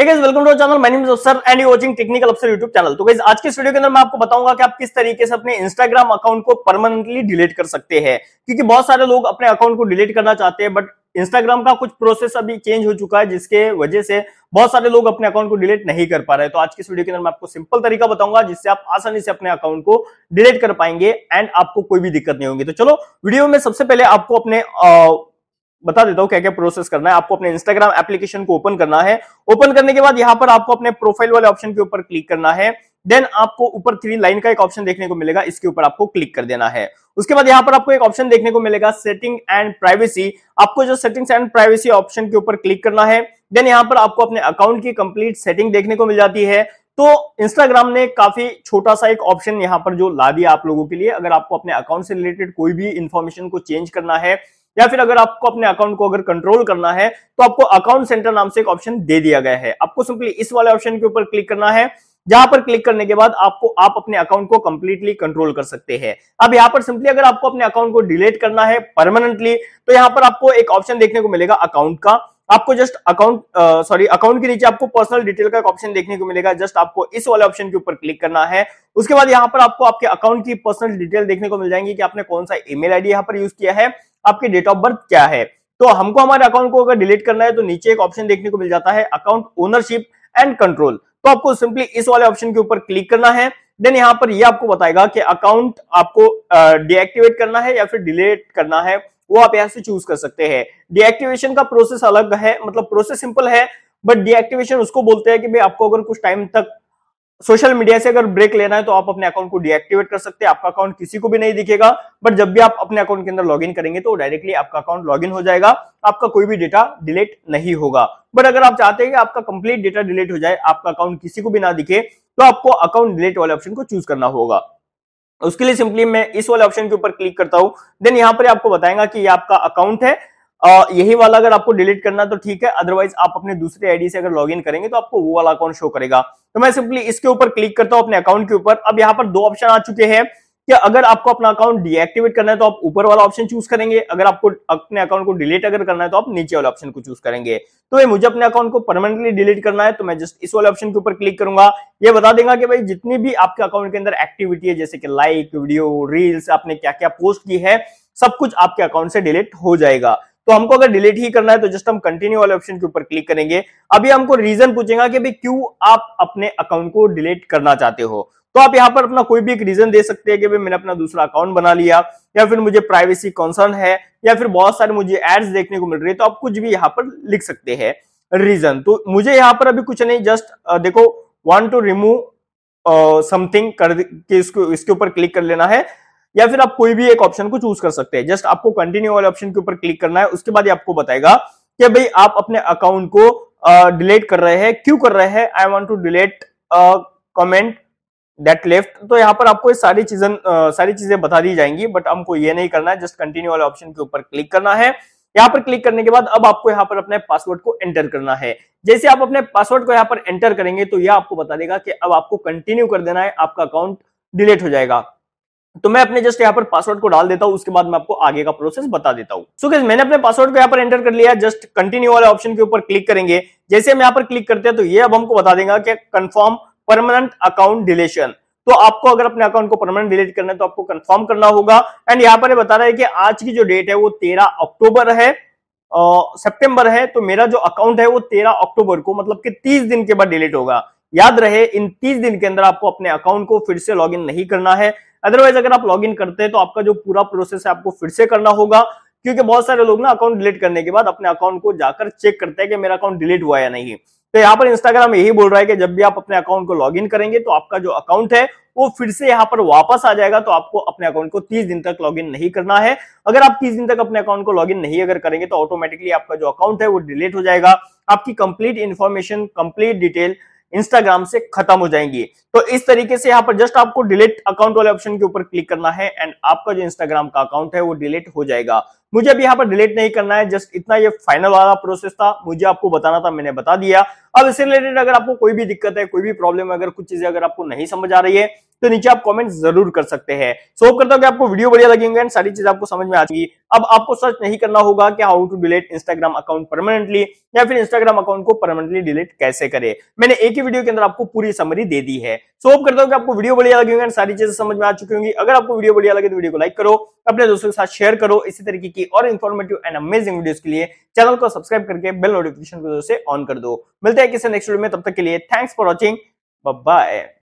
Welcome to channel my name channel. My name is Officer and you तो आज के इस वीडियो के अंदर मैं आपको बताऊंगा कि आप किस तरीके से अपने इंस्टाग्राम अकाउंट को परमानेंटली डिलीट कर सकते हैं क्योंकि बहुत सारे लोग अपने अकाउंट को डिलीट करना चाहते हैं बट इंस्टाग्राम का कुछ प्रोसेस अभी चेंज हो चुका है जिसके वजह से बहुत सारे लोग अपने अकाउंट को डिलीट नहीं कर पा रहे तो आज की इस वीडियो के अंदर मैं आपको सिंपल तरीका बताऊंगा जिससे आप आसानी से अपने अकाउंट को डिलीट कर पाएंगे एंड आपको कोई भी दिक्कत नहीं होगी तो चलो वीडियो में सबसे पहले आपको अपने बता देता हूँ क्या क्या प्रोसेस करना है आपको अपने इंस्टाग्राम एप्लीकेशन को ओपन करना है ओपन करने के बाद यहाँ पर आपको अपने प्रोफाइल वाले ऑप्शन के ऊपर क्लिक करना है देन आपको ऊपर थ्री लाइन का एक ऑप्शन देखने को मिलेगा इसके ऊपर आपको क्लिक कर देना है उसके बाद यहाँ पर आपको एक ऑप्शन देखने को मिलेगा सेटिंग एंड प्राइवेसी आपको जो सेटिंग्स एंड प्राइवेसी ऑप्शन के ऊपर क्लिक करना है देन यहाँ पर आपको अपने अकाउंट की कंप्लीट सेटिंग देखने को मिल जाती है तो इंस्टाग्राम ने काफी छोटा सा एक ऑप्शन यहाँ पर जो ला दिया आप लोगों के लिए अगर आपको अपने अकाउंट से रिलेटेड कोई भी इंफॉर्मेशन को चेंज करना है या फिर अगर आपको अपने अकाउंट को अगर कंट्रोल करना है तो आपको अकाउंट सेंटर नाम से एक ऑप्शन दे दिया गया है आपको सिंपली इस वाले ऑप्शन के ऊपर क्लिक करना है जहां पर क्लिक करने के बाद आपको आप अपने अकाउंट को कंप्लीटली कंट्रोल कर सकते हैं अब यहां पर सिंपली अगर आपको अपने अकाउंट को डिलीट करना है परमानेंटली तो यहां पर आपको एक ऑप्शन देखने को मिलेगा अकाउंट का आपको जस्ट अकाउंट सॉरी अकाउंट के नीचे आपको पर्सनल डिटेल का एक ऑप्शन देखने को मिलेगा जस्ट आपको इस वाले ऑप्शन के ऊपर क्लिक करना है उसके बाद यहाँ पर आपको आपके अकाउंट की पर्सनल डिटेल देखने को मिल जाएंगी कि आपने कौन सा ईमेल आईडी यहाँ पर यूज किया है आपकी डेट ऑफ बर्थ क्या है तो हमको हमारे अकाउंट को अगर डिलीट करना है तो नीचे एक ऑप्शन देखने को मिल जाता है अकाउंट ओनरशिप एंड कंट्रोल तो आपको सिंपली इस वाले ऑप्शन के ऊपर क्लिक करना है देन यहाँ पर ये आपको बताएगा कि अकाउंट आपको डीएक्टिवेट करना है या फिर डिलीट करना है वो आप यहां से चूज कर सकते हैं डीएक्टिवेशन का प्रोसेस अलग है मतलब प्रोसेस सिंपल है बट डीएक्टिवेशन उसको बोलते हैं कि भाई आपको अगर कुछ टाइम तक सोशल मीडिया से अगर ब्रेक लेना है तो आप अपने अकाउंट को डीएक्टिवेट कर सकते हैं आपका अकाउंट किसी को भी नहीं दिखेगा बट जब भी आप अपने अकाउंट के अंदर लॉगिन करेंगे तो डायरेक्टली आपका अकाउंट लॉगिन हो जाएगा आपका कोई भी डेटा डिलीट नहीं होगा बट अगर आप चाहते हैं कि आपका कंप्लीट डेटा डिलीट हो जाए आपका अकाउंट किसी को भी ना दिखे तो आपको अकाउंट डिलीट वाले ऑप्शन को चूज करना होगा उसके लिए सिंपली मैं इस वाले ऑप्शन के ऊपर क्लिक करता हूं देन यहां पर आपको बताएगा कि ये आपका अकाउंट है यही वाला अगर आपको डिलीट करना तो ठीक है अदरवाइज आप अपने दूसरे आईडी से अगर लॉगिन करेंगे तो आपको वो वाला अकाउंट शो करेगा तो मैं सिंपली इसके ऊपर क्लिक करता हूं अपने अकाउंट के ऊपर अब यहाँ पर दो ऑप्शन आ चुके हैं कि अगर आपको अपना अकाउंट डीएक्टिवेट करना है तो आप ऊपर वाला ऑप्शन चूज करेंगे अगर आपको अपने अकाउंट को डिलीट अगर करना है तो आप नीचे वाले ऑप्शन को चूज करेंगे तो ये मुझे अपने अकाउंट को परमानेंटली डिलीट करना है तो मैं जस्ट इस वाले ऑप्शन के ऊपर क्लिक करूंगा ये बता देगा कि भाई जितनी भी आपके अकाउंट के अंदर एक्टिविटी है जैसे कि लाइक वीडियो रील्स आपने क्या क्या पोस्ट की है सब कुछ आपके अकाउंट से डिलीट हो जाएगा तो हमको अगर डिलीट ही करना है तो जस्ट हम कंटिन्यू वाले ऑप्शन के ऊपर क्लिक करेंगे अभी हमको रीजन पूछेगा कि भाई क्यों आप अपने अकाउंट को डिलीट करना चाहते हो तो आप यहाँ पर अपना कोई भी एक रीजन दे सकते हैं कि भाई मैंने अपना दूसरा अकाउंट बना लिया या फिर मुझे प्राइवेसी कंसर्न है या फिर बहुत सारे मुझे एड्स देखने को मिल रही है तो आप कुछ भी यहाँ पर लिख सकते हैं रीजन तो मुझे यहाँ पर अभी कुछ नहीं जस्ट देखो वॉन्ट टू रिमूव समथिंग कर इसको इसके ऊपर क्लिक कर लेना है या फिर आप कोई भी एक ऑप्शन को चूज कर सकते हैं जस्ट आपको कंटिन्यू वाले ऑप्शन के ऊपर क्लिक करना है उसके बाद आपको बताएगा कि भाई आप अपने अकाउंट को डिलीट कर रहे हैं क्यों कर रहे हैं I want to delete comment date left तो यहाँ पर आपको सारी चीजें सारी चीजें बता दी जाएंगी बट हमको ये नहीं करना है जस्ट कंटिन्यू वाले ऑप्शन के ऊपर क्लिक करना है यहाँ पर क्लिक करने के बाद अब आपको यहाँ पर अपने पासवर्ड को एंटर करना है जैसे आप अपने पासवर्ड को यहाँ पर एंटर करेंगे तो यह आपको बता देगा कि अब आपको कंटिन्यू कर देना है आपका अकाउंट डिलीट हो जाएगा तो मैं अपने जस्ट यहाँ पर पासवर्ड को डाल देता हूँ उसके बाद मैं आपको आगे का प्रोसेस बता देता हूँ सो so, मैंने अपने पासवर्ड को यहाँ पर एंटर कर लिया जस्ट कंटिन्यू वाले ऑप्शन के ऊपर क्लिक करेंगे जैसे हम यहाँ पर क्लिक करते हैं तो ये अब हमको बता देगा कि कंफर्म परमानेंट अकाउंट डिलेशन तो आपको अगर अपने अकाउंट को परमानेंट डिलीट करना है तो आपको कंफर्म करना होगा एंड यहाँ पर बता रहा है कि आज की जो डेट है वो तेरह अक्टूबर है सेप्टेम्बर है तो मेरा जो अकाउंट है वो तेरह अक्टूबर को मतलब कि तीस दिन के बाद डिलीट होगा याद रहे इन तीस दिन के अंदर आपको अपने अकाउंट को फिर से इन नहीं करना है अदरवाइज अगर आप लॉग करते हैं तो आपका जो पूरा प्रोसेस है आपको फिर से करना होगा क्योंकि बहुत सारे लोग ना अकाउंट डिलीट करने के बाद अपने अकाउंट को जाकर चेक करते हैं कि मेरा अकाउंट डिलीट हुआ या नहीं तो यहाँ पर इंस्टाग्राम यही बोल रहा है कि जब भी आप अपने अकाउंट को लॉग इन करेंगे तो आपका जो अकाउंट है वो फिर से यहाँ पर वापस आ जाएगा तो आपको अपने अकाउंट को 30 दिन तक लॉग इन नहीं करना है अगर आप 30 दिन तक अपने अकाउंट को लॉग इन नहीं अगर करेंगे तो ऑटोमेटिकली आपका जो अकाउंट है वो डिलीट हो जाएगा आपकी complete information complete detail Instagram से खत्म हो जाएंगी तो इस तरीके से यहाँ पर जस्ट आपको डिलीट अकाउंट वाले ऑप्शन के ऊपर क्लिक करना है एंड आपका जो इंस्टाग्राम का अकाउंट है वो डिलीट हो जाएगा मुझे अब यहाँ पर डिलीट नहीं करना है जस्ट इतना ये फाइनल वाला प्रोसेस था मुझे आपको बताना था मैंने बता दिया अब इससे रिलेटेड अगर आपको कोई भी दिक्कत है कोई भी प्रॉब्लम है अगर कुछ चीजें अगर आपको नहीं समझ आ रही है तो नीचे आप कॉमेंट जरूर कर सकते हैं सो so, करता हूँ कि आपको वीडियो बढ़िया लगेंगे एंड सारी चीज आपको समझ में आ जाएगी अब आपको सर्च नहीं करना होगा कि how to delete Instagram account permanently या फिर इंस्टाग्राम अकाउंट को परमानेंटली डिलीट कैसे करे मैंने एक ही वीडियो के अंदर आपको पूरी समरी दे दी है सो so, करता हूँ कि आपको वीडियो बढ़िया लगेंगे एंड सारी चीजें समझ में आ चुकी होंगी अगर आपको वीडियो बढ़िया लगे तो वीडियो को लाइक करो अपने दोस्तों के साथ शेयर करो इसी तरीके की और इन्फॉर्मेटिव एंड अमेजिंग वीडियो के लिए चैनल को सब्सक्राइब करके बेल नोटिफिकेशन से ऑन कर दो मिलते हैं किसी नेक्स्ट वीडियो में तब तक के लिए थैंक्स फॉर वॉचिंग बाय